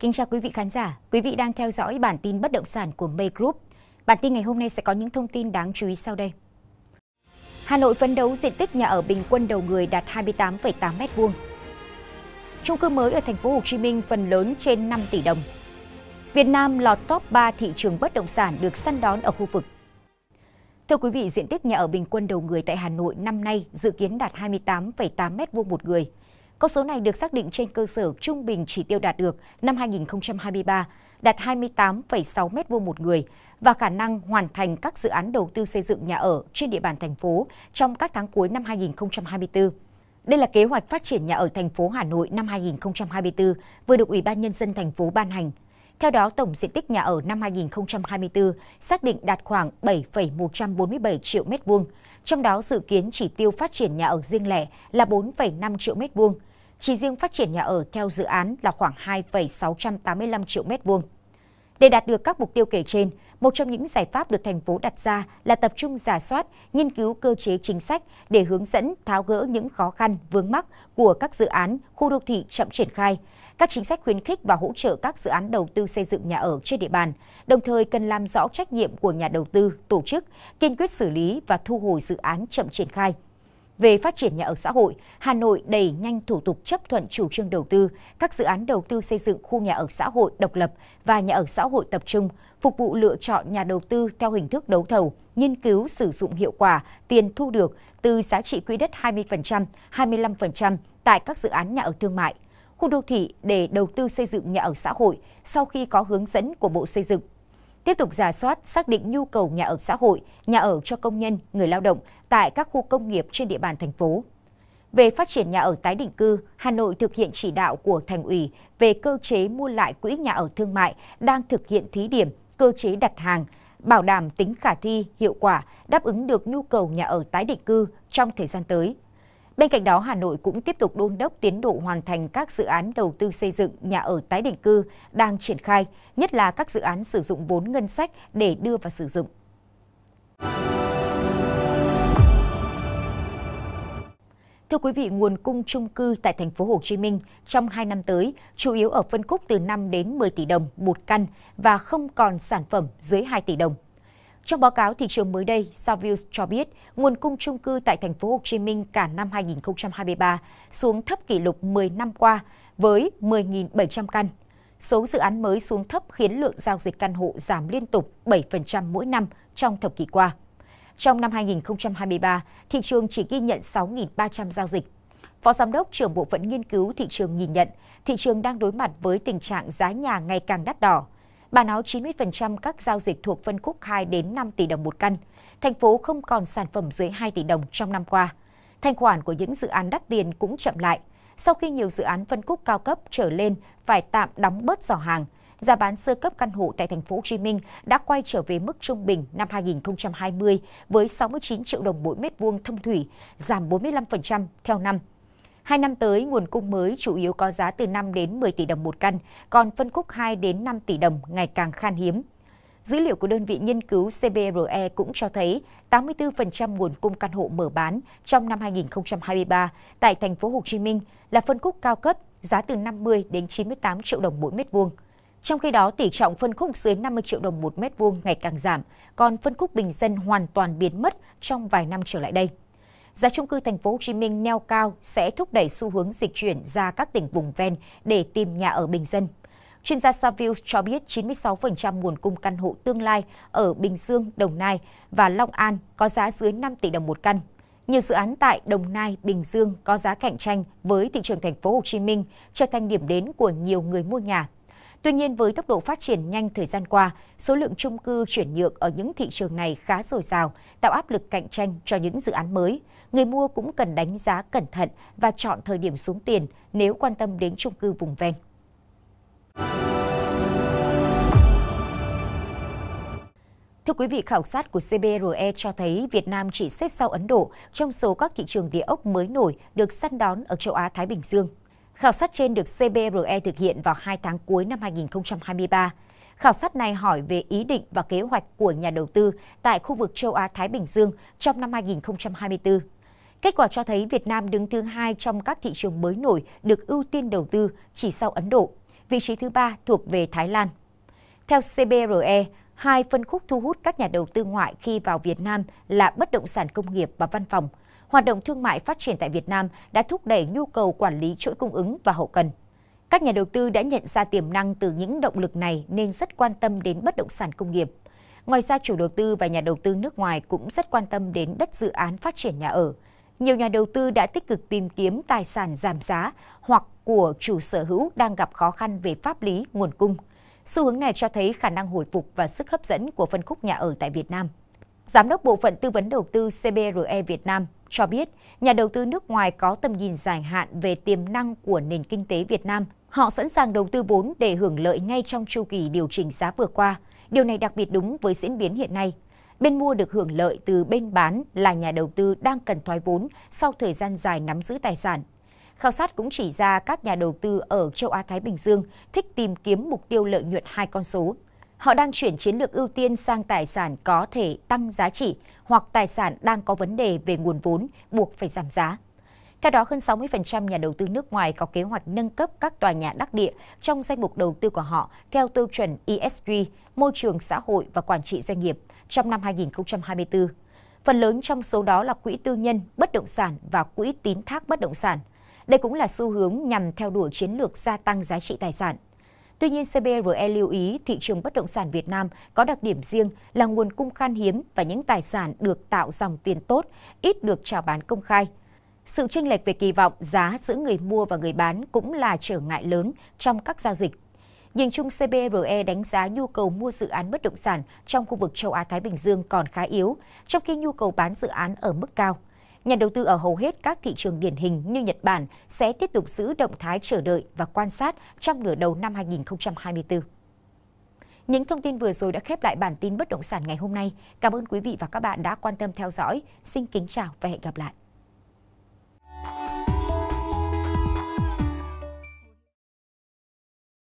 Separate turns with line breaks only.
Kính chào quý vị khán giả, quý vị đang theo dõi bản tin bất động sản của May Group. Bản tin ngày hôm nay sẽ có những thông tin đáng chú ý sau đây. Hà Nội phấn đấu diện tích nhà ở bình quân đầu người đạt 28,8 m2. Trung cư mới ở thành phố Hồ Chí Minh phần lớn trên 5 tỷ đồng. Việt Nam lọt top 3 thị trường bất động sản được săn đón ở khu vực. Thưa quý vị, diện tích nhà ở bình quân đầu người tại Hà Nội năm nay dự kiến đạt 28,8 m2 một người, con số này được xác định trên cơ sở trung bình chỉ tiêu đạt được năm 2023 đạt 28,6 m2 một người và khả năng hoàn thành các dự án đầu tư xây dựng nhà ở trên địa bàn thành phố trong các tháng cuối năm 2024. Đây là kế hoạch phát triển nhà ở thành phố Hà Nội năm 2024 vừa được Ủy ban nhân dân thành phố ban hành. Theo đó, tổng diện tích nhà ở năm 2024 xác định đạt khoảng 7,147 triệu m2, trong đó dự kiến chỉ tiêu phát triển nhà ở riêng lẻ là 4,5 triệu m2 chỉ riêng phát triển nhà ở theo dự án là khoảng 2,685 triệu mét vuông. Để đạt được các mục tiêu kể trên, một trong những giải pháp được thành phố đặt ra là tập trung giả soát, nghiên cứu cơ chế chính sách để hướng dẫn tháo gỡ những khó khăn, vướng mắc của các dự án, khu đô thị chậm triển khai, các chính sách khuyến khích và hỗ trợ các dự án đầu tư xây dựng nhà ở trên địa bàn, đồng thời cần làm rõ trách nhiệm của nhà đầu tư, tổ chức, kiên quyết xử lý và thu hồi dự án chậm triển khai về phát triển nhà ở xã hội, Hà Nội đẩy nhanh thủ tục chấp thuận chủ trương đầu tư, các dự án đầu tư xây dựng khu nhà ở xã hội độc lập và nhà ở xã hội tập trung, phục vụ lựa chọn nhà đầu tư theo hình thức đấu thầu, nghiên cứu sử dụng hiệu quả tiền thu được từ giá trị quỹ đất 20%, 25% tại các dự án nhà ở thương mại, khu đô thị để đầu tư xây dựng nhà ở xã hội sau khi có hướng dẫn của Bộ Xây dựng tiếp tục giả soát, xác định nhu cầu nhà ở xã hội, nhà ở cho công nhân, người lao động tại các khu công nghiệp trên địa bàn thành phố. Về phát triển nhà ở tái định cư, Hà Nội thực hiện chỉ đạo của thành ủy về cơ chế mua lại quỹ nhà ở thương mại đang thực hiện thí điểm cơ chế đặt hàng, bảo đảm tính khả thi, hiệu quả, đáp ứng được nhu cầu nhà ở tái định cư trong thời gian tới. Bên cạnh đó, Hà Nội cũng tiếp tục đôn đốc tiến độ hoàn thành các dự án đầu tư xây dựng nhà ở tái định cư đang triển khai, nhất là các dự án sử dụng vốn ngân sách để đưa vào sử dụng. Thưa quý vị, nguồn cung chung cư tại thành phố Hồ Chí Minh trong 2 năm tới chủ yếu ở phân khúc từ 5 đến 10 tỷ đồng một căn và không còn sản phẩm dưới 2 tỷ đồng trong báo cáo thị trường mới đây, Savills cho biết nguồn cung chung cư tại thành phố Hồ Chí Minh cả năm 2023 xuống thấp kỷ lục 10 năm qua với 10.700 căn. Số dự án mới xuống thấp khiến lượng giao dịch căn hộ giảm liên tục 7% mỗi năm trong thập kỷ qua. Trong năm 2023, thị trường chỉ ghi nhận 6.300 giao dịch. Phó Giám đốc trưởng Bộ phận Nghiên cứu Thị trường nhìn nhận, thị trường đang đối mặt với tình trạng giá nhà ngày càng đắt đỏ, bà nói 90% các giao dịch thuộc phân khúc 2 đến 5 tỷ đồng một căn. Thành phố không còn sản phẩm dưới 2 tỷ đồng trong năm qua. Thanh khoản của những dự án đắt tiền cũng chậm lại. Sau khi nhiều dự án phân khúc cao cấp trở lên phải tạm đóng bớt giỏ hàng, giá bán sơ cấp căn hộ tại thành phố Hồ Chí Minh đã quay trở về mức trung bình năm 2020 với 69 triệu đồng mỗi mét vuông thông thủy, giảm 45% theo năm Hai năm tới, nguồn cung mới chủ yếu có giá từ 5 đến 10 tỷ đồng một căn, còn phân khúc 2 đến 5 tỷ đồng ngày càng khan hiếm. Dữ liệu của đơn vị nghiên cứu CBRE cũng cho thấy 84% nguồn cung căn hộ mở bán trong năm 2023 tại thành phố Hồ Chí Minh là phân khúc cao cấp, giá từ 50 đến 98 triệu đồng mỗi mét vuông. Trong khi đó, tỷ trọng phân khúc dưới 50 triệu đồng một mét vuông ngày càng giảm, còn phân khúc bình dân hoàn toàn biến mất trong vài năm trở lại đây giá trung cư thành phố Hồ Chí Minh neo cao sẽ thúc đẩy xu hướng dịch chuyển ra các tỉnh vùng ven để tìm nhà ở bình dân. Chuyên gia Savills cho biết 96% nguồn cung căn hộ tương lai ở Bình Dương, Đồng Nai và Long An có giá dưới 5 tỷ đồng một căn. Nhiều dự án tại Đồng Nai, Bình Dương có giá cạnh tranh với thị trường thành phố Hồ Chí Minh, trở thành điểm đến của nhiều người mua nhà Tuy nhiên, với tốc độ phát triển nhanh thời gian qua, số lượng chung cư chuyển nhượng ở những thị trường này khá dồi dào, tạo áp lực cạnh tranh cho những dự án mới. Người mua cũng cần đánh giá cẩn thận và chọn thời điểm xuống tiền nếu quan tâm đến chung cư vùng ven. Thưa quý vị, khảo sát của CBRE cho thấy Việt Nam chỉ xếp sau Ấn Độ trong số các thị trường địa ốc mới nổi được săn đón ở châu Á-Thái Bình Dương. Khảo sát trên được CBRE thực hiện vào 2 tháng cuối năm 2023. Khảo sát này hỏi về ý định và kế hoạch của nhà đầu tư tại khu vực châu Á-Thái Bình Dương trong năm 2024. Kết quả cho thấy Việt Nam đứng thứ hai trong các thị trường mới nổi được ưu tiên đầu tư chỉ sau Ấn Độ, vị trí thứ ba thuộc về Thái Lan. Theo CBRE, hai phân khúc thu hút các nhà đầu tư ngoại khi vào Việt Nam là bất động sản công nghiệp và văn phòng, hoạt động thương mại phát triển tại Việt Nam đã thúc đẩy nhu cầu quản lý chuỗi cung ứng và hậu cần. Các nhà đầu tư đã nhận ra tiềm năng từ những động lực này nên rất quan tâm đến bất động sản công nghiệp. Ngoài ra, chủ đầu tư và nhà đầu tư nước ngoài cũng rất quan tâm đến đất dự án phát triển nhà ở. Nhiều nhà đầu tư đã tích cực tìm kiếm tài sản giảm giá hoặc của chủ sở hữu đang gặp khó khăn về pháp lý, nguồn cung. Xu hướng này cho thấy khả năng hồi phục và sức hấp dẫn của phân khúc nhà ở tại Việt Nam. Giám đốc Bộ phận Tư vấn Đầu tư CBRE Việt Nam cho biết nhà đầu tư nước ngoài có tầm nhìn dài hạn về tiềm năng của nền kinh tế Việt Nam. Họ sẵn sàng đầu tư vốn để hưởng lợi ngay trong chu kỳ điều chỉnh giá vừa qua. Điều này đặc biệt đúng với diễn biến hiện nay. Bên mua được hưởng lợi từ bên bán là nhà đầu tư đang cần thoái vốn sau thời gian dài nắm giữ tài sản. Khảo sát cũng chỉ ra các nhà đầu tư ở châu Á-Thái Bình Dương thích tìm kiếm mục tiêu lợi nhuận hai con số. Họ đang chuyển chiến lược ưu tiên sang tài sản có thể tăng giá trị hoặc tài sản đang có vấn đề về nguồn vốn buộc phải giảm giá. Theo đó, hơn 60% nhà đầu tư nước ngoài có kế hoạch nâng cấp các tòa nhà đắc địa trong danh mục đầu tư của họ theo tiêu chuẩn ESG, môi trường xã hội và quản trị doanh nghiệp trong năm 2024. Phần lớn trong số đó là quỹ tư nhân, bất động sản và quỹ tín thác bất động sản. Đây cũng là xu hướng nhằm theo đuổi chiến lược gia tăng giá trị tài sản Tuy nhiên, CBRE lưu ý thị trường bất động sản Việt Nam có đặc điểm riêng là nguồn cung khan hiếm và những tài sản được tạo dòng tiền tốt, ít được chào bán công khai. Sự chênh lệch về kỳ vọng giá giữa người mua và người bán cũng là trở ngại lớn trong các giao dịch. Nhìn chung, CBRE đánh giá nhu cầu mua dự án bất động sản trong khu vực châu Á-Thái Bình Dương còn khá yếu, trong khi nhu cầu bán dự án ở mức cao nhà đầu tư ở hầu hết các thị trường điển hình như Nhật Bản sẽ tiếp tục giữ động thái chờ đợi và quan sát trong nửa đầu năm 2024. Những thông tin vừa rồi đã khép lại bản tin bất động sản ngày hôm nay. Cảm ơn quý vị và các bạn đã quan tâm theo dõi. Xin kính chào và hẹn gặp lại.